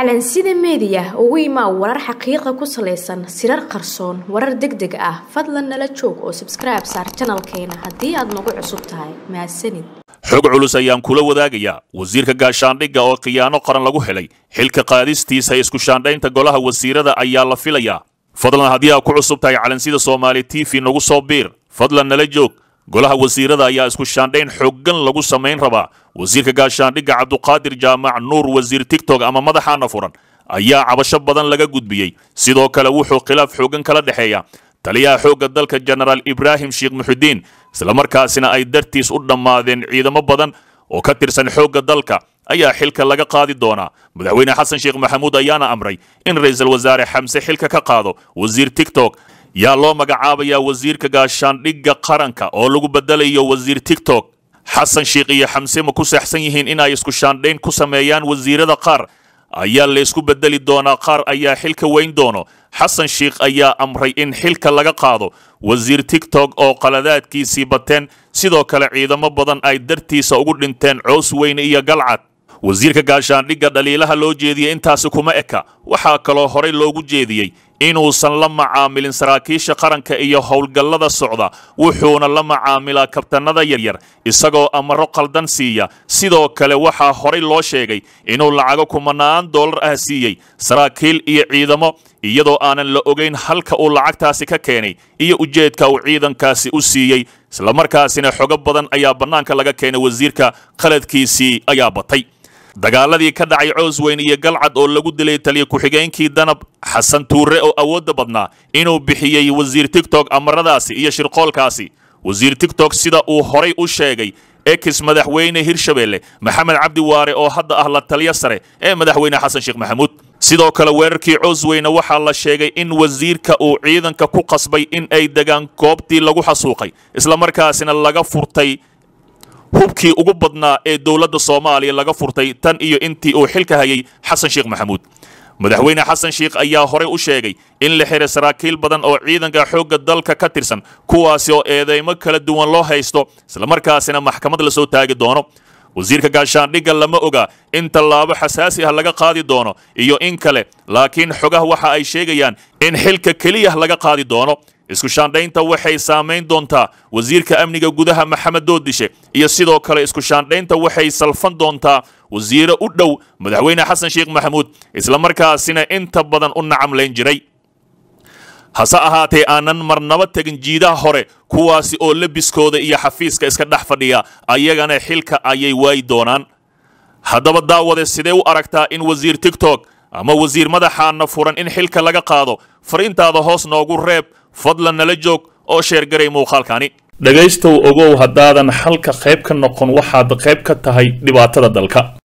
calansida meediya ugu imaa warar xaqiiqa ku salaysan sirar qarsoon warar deg deg ah fadlan nala joog oo sabskribe saar janalkeena haddii aad nagu cusub tahay mahadsanid xog culus ayaan kula wadaagayaa wasiirka gaashaandhigga oo khiyaano qaran lagu helay xilka qaadistiisa isku shaandhaynta golaha wasiirada ayaa la filayaa fadlan haddii aad ku cusub tahay calansida soomaali t v nagu soo biir fadlan nala joog golaha wasiirada ayaa isku shaandhayn xooggan lagu samayn rabaa wasiirka gaashaandhigga cabduqaadir jaamac nuur wasiir tigtog ama madaxaana furan ayaa cabasho badan laga gudbiyey sidoo kale wuxuu khilaaf xooggan kala dhexeeya taliyaha xoogga dalka jenaraal ibraahim sheekh muxidiin islamarkaasina ay dartiis u dhammaadeen ciidamo badan oo ka tirsan xoogga dalka ayaa xilka laga qaadi doonaa madaxweyne xasan sheekh maxamuud ayaana amray in ra-iisul wasaare xamse xilka ka qaado wasiir tigtog yaa loo magacaabayaa wasiirka gaashaandhigga qaranka oo lagu beddelayo wasiir tigtok xasan sheikh iyo xamse ma ku seexsan yihiin inay isku shaandhayn ku sameeyaan wasiirada qaar ayaa laysku beddeli doonaa qaar ayaa xilka weyn doono xasan sheikh ayaa amray in xilka laga qaado wasiir tigtok oo qaladaadkiisii bateen sidoo kale ciidamo badan ay dartiisa ugu dhinteen coos weyne iyo galcad wasiirka gaashaandhigga dhaliilaha loo jeediyey intaasi kuma eka waxaa kaloo horay loogu jeediyey inuusan la macaamilin saraakiisha qaranka iyo howlgallada socda wuxuuna la macaamilaa kabtannada yaryar isagoo amaro qaldan siiya sidoo kale waxaa horay loo sheegay inuu lacago kumanaan dollar ah siiyey saraakiil iyo ciidamo iyadoo aanan la ogayn halka uu lacagtaasi ka keenay iyo ujeedka uu ciidankaasi u siiyey islamarkaasina xogo badan ayaa bannaanka laga keenay wasiirka khaladkiisii ayaa batay dagaaladii ka dhacay coosweyn iyo galcad oo lagu dilay taliya ku-xigeenkii danab xasan tuure oo awoodda badnaa inuu bixiyey wasiir tigtog amaradaasi iyo shirqoolkaasi wasiir tigtog sida uu horay u sheegay ex madaxweyne hirshabeelle maxamed cabdi waare oo hadda ah la taliya sare ee madaxweyne xasan sheekh maxamuud sidoo kale weerarkii coosweyne waxaa la sheegay in wasiirka uu ciidanka ku qasbay in ay degaan goobtii lagu xasuuqay islamarkaasina laga furtay hubkii ugu badnaa ee dowladda soomaaliya laga furtay tan iyo intii uu xilka hayay xasan sheekh maxamuud madaxweyne xasan sheekh ayaa horey u sheegay in la xiray saraakiil badan oo ciidanka xoogga dalka ka tirsan kuwaasi oo eedeymo kala duwan loo haysto islamarkaasina maxkamad la soo taagi doono wasiirka gaashaandhigga lama oga in tallaabo xasaasi ah laga qaadi doono iyo in kale laakiin xogah waxa ay sheegayaan in xilka keliya laga qaadi doono isku shaandhaynta waxay saamayn doontaa wasiirka amniga gudaha maxamed doodishe iyo sidoo kale isku shaandhaynta waxay salfan doontaa wasiire u dhow madaxweyne xasan sheekh maxamuud islamarkaasina inta badan u nacamlayn jiray hase ahaatee aanan marnaba tegin jiidaha hore kuwaasi oo lebiskooda iyo xafiiska iska dhex fadhiya ayagana xilka ayay waayi doonaan haddaba daawade sidee u aragtaa in wasiir tigtok ama wasiir madaxaana furan in xilka laga qaado fariintaada hoos noogu reeb fadlan nala joog oo sheergaray muuqaalkani dhegaystow ogow haddaadan xalka qayb ka noqon waxaad qayb ka tahay dhibaatada dalka